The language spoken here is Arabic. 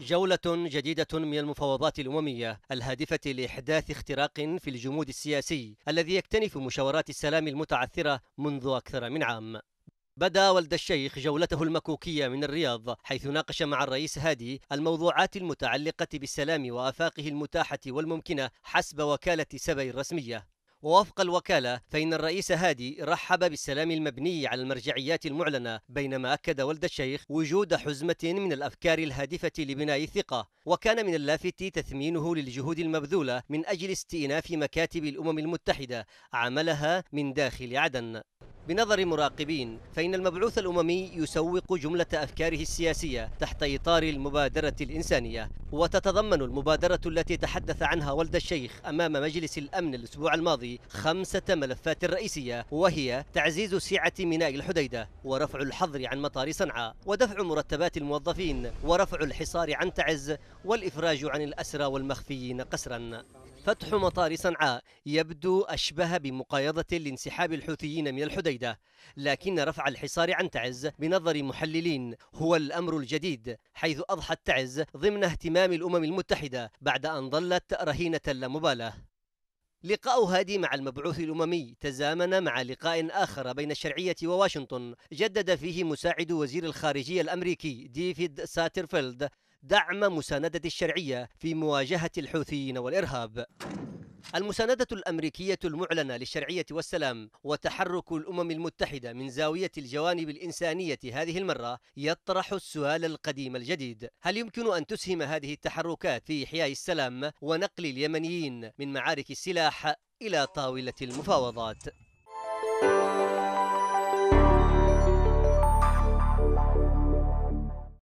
جولة جديدة من المفاوضات الأممية الهادفة لإحداث اختراق في الجمود السياسي الذي يكتنف مشاورات السلام المتعثرة منذ أكثر من عام بدا ولد الشيخ جولته المكوكية من الرياض حيث ناقش مع الرئيس هادي الموضوعات المتعلقة بالسلام وآفاقه المتاحة والممكنة حسب وكالة سبي الرسمية ووفق الوكالة فإن الرئيس هادي رحب بالسلام المبني على المرجعيات المعلنة بينما أكد ولد الشيخ وجود حزمة من الأفكار الهادفة لبناء الثقة وكان من اللافت تثمينه للجهود المبذولة من أجل استئناف مكاتب الأمم المتحدة عملها من داخل عدن بنظر مراقبين فإن المبعوث الأممي يسوق جملة أفكاره السياسية تحت إطار المبادرة الإنسانية وتتضمن المبادرة التي تحدث عنها ولد الشيخ أمام مجلس الأمن الأسبوع الماضي خمسة ملفات رئيسية وهي تعزيز سعة ميناء الحديدة ورفع الحظر عن مطار صنعاء ودفع مرتبات الموظفين ورفع الحصار عن تعز والإفراج عن الأسرى والمخفيين قسرا فتح مطار صنعاء يبدو أشبه بمقايضة لانسحاب الحوثيين من الحديدة لكن رفع الحصار عن تعز بنظر محللين هو الأمر الجديد حيث أضحت تعز ضمن اهتمام الأمم المتحدة بعد أن ظلت رهينة لا مبالاة لقاء هادي مع المبعوث الأممي تزامن مع لقاء آخر بين الشرعية وواشنطن جدد فيه مساعد وزير الخارجية الأمريكي ديفيد ساترفيلد دعم مساندة الشرعية في مواجهة الحوثيين والإرهاب المساندة الأمريكية المعلنة للشرعية والسلام وتحرك الأمم المتحدة من زاوية الجوانب الإنسانية هذه المرة يطرح السؤال القديم الجديد هل يمكن أن تسهم هذه التحركات في إحياء السلام ونقل اليمنيين من معارك السلاح إلى طاولة المفاوضات؟